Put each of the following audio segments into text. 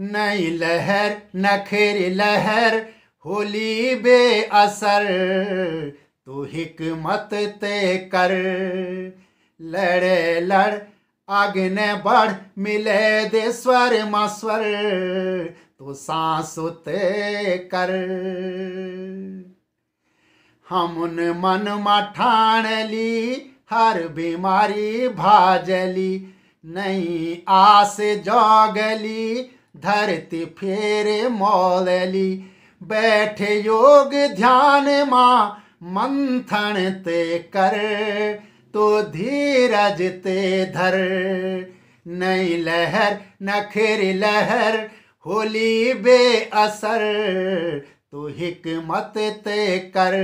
नई लहर नखरी लहर होली बे असर हिक हिकमत ते कर लड़े लड़ आगने बढ़ मिले दे स्वर मस्वर तू सांस ते कर हम मन मठान ली हर बीमारी भाजली नहीं आस जागली धरती फेरे मोलली बैठे योग ध्यान माँ मंथन ते कर तो धीरज ते धर नई लहर नखिर लहर होली बेअसर तो हिकमत ते कर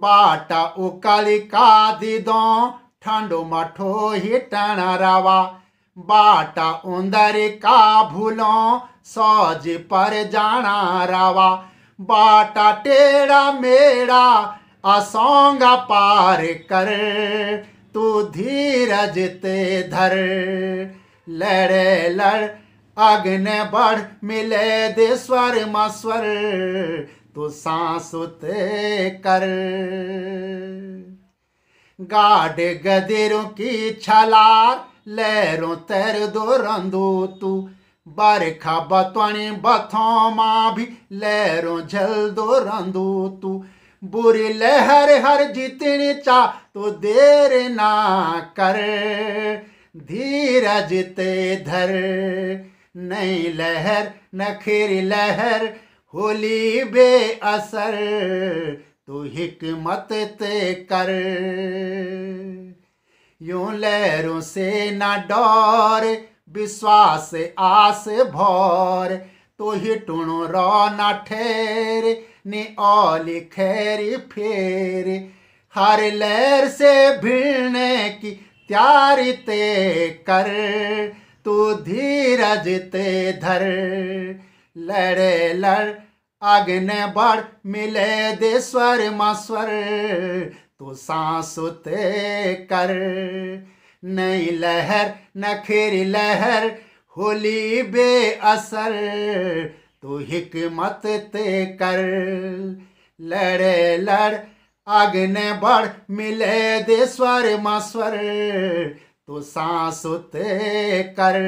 बाटा उकाली का दिदों ठंडो मठो हिटण रवा बाटा उंदर का भूलो सौज पर जाना रावा बाटा टेड़ा मेड़ा असोंग पार कर तू धीरज ते धर लड़े लड़ अग्न बढ़ मिले दे स्वर मस्वर तू सांस ते कर गाड गदिरों की छलार लहरों तैर दो रांधो तू बारिखा बतवाणी बथों माँ भी लहरों जल दो रांधो तू बुरी लहर हर जीतनी चाह तो देर ना कर धीरज ते धर नई लहर नखिर लहर होली बेअसर तू हिकमत ते कर यूं लहरों से न डर विश्वास आस भर तो ही टुणो रो न ठेर ने ओली खैरी फेर हर लहर से भिड़ने की तैयारी ते कर तू धीरज ते धर लड़े लड़ अग्नि बढ़ मिले दे स्वर मस्वर तो सांसुत कर नई लहर नखिर लहर होली बेअसर तो हिकमत ते कर लड़े लड़ अग्न बड़ बढ़ मिले दे स्वर मस्वर तो सांस ते कर